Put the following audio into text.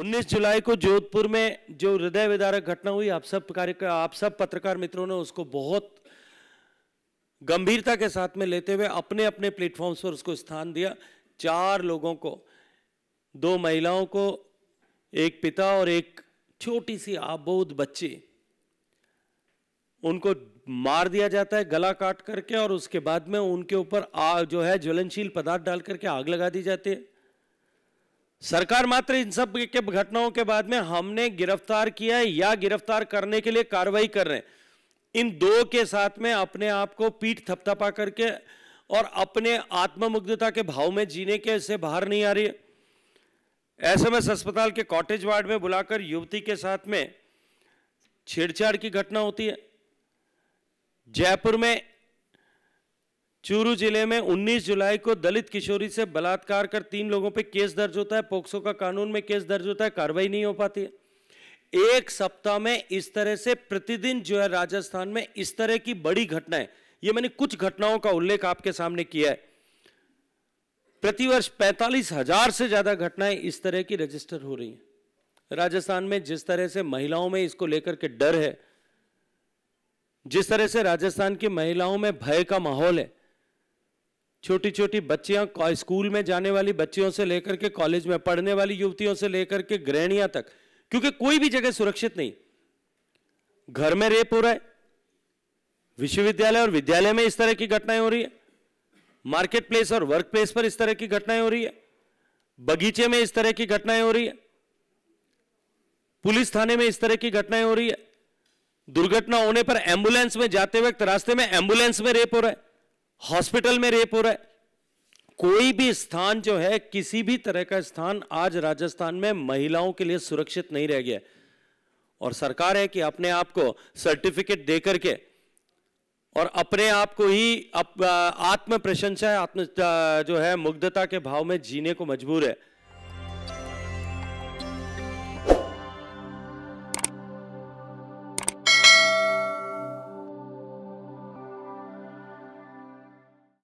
19 जुलाई को जोधपुर में जो हृदय विदारक घटना हुई आप सब कार्यक्रम आप सब पत्रकार मित्रों ने उसको बहुत गंभीरता के साथ में लेते हुए अपने अपने प्लेटफॉर्म्स पर उसको स्थान दिया चार लोगों को दो महिलाओं को एक पिता और एक छोटी सी आबोध बच्ची उनको मार दिया जाता है गला काट करके और उसके बाद में उनके ऊपर जो है ज्वलनशील पदार्थ डाल करके आग लगा दी जाती है सरकार मात्र इन सब के घटनाओं के बाद में हमने गिरफ्तार किया या गिरफ्तार करने के लिए कार्रवाई कर रहे हैं इन दो के साथ में अपने आप को पीठ थपथपा करके और अपने आत्ममुग्धता के भाव में जीने के से बाहर नहीं आ रही है ऐसे में अस्पताल के कॉटेज वार्ड में बुलाकर युवती के साथ में छेड़छाड़ की घटना होती है जयपुर में चूरू जिले में 19 जुलाई को दलित किशोरी से बलात्कार कर तीन लोगों पर केस दर्ज होता है पोक्सो का कानून में केस दर्ज होता है कार्रवाई नहीं हो पाती है एक सप्ताह में इस तरह से प्रतिदिन जो है राजस्थान में इस तरह की बड़ी घटनाएं ये मैंने कुछ घटनाओं का उल्लेख आपके सामने किया है प्रतिवर्ष पैंतालीस हजार से ज्यादा घटनाएं इस तरह की रजिस्टर हो रही है राजस्थान में जिस तरह से महिलाओं में इसको लेकर के डर है जिस तरह से राजस्थान की महिलाओं में भय का माहौल है छोटी छोटी बच्चियां स्कूल में जाने वाली बच्चियों से लेकर के कॉलेज में पढ़ने वाली युवतियों से लेकर के ग्रहणियां तक क्योंकि कोई भी जगह सुरक्षित नहीं घर में रेप हो रहा है विश्वविद्यालय और विद्यालय में इस तरह की घटनाएं हो रही है मार्केट प्लेस और वर्क प्लेस पर इस तरह की घटनाएं हो रही है बगीचे में इस तरह की घटनाएं हो रही है पुलिस थाने में इस तरह की घटनाएं हो रही है दुर्घटना होने पर एम्बुलेंस में जाते वक्त रास्ते में एम्बुलेंस में रेप हो रहा है हॉस्पिटल में रेप हो रहा है कोई भी स्थान जो है किसी भी तरह का स्थान आज राजस्थान में महिलाओं के लिए सुरक्षित नहीं रह गया और सरकार है कि अपने आप को सर्टिफिकेट दे करके और अपने आप को ही आत्म प्रशंसा आत्म जो है मुग्धता के भाव में जीने को मजबूर है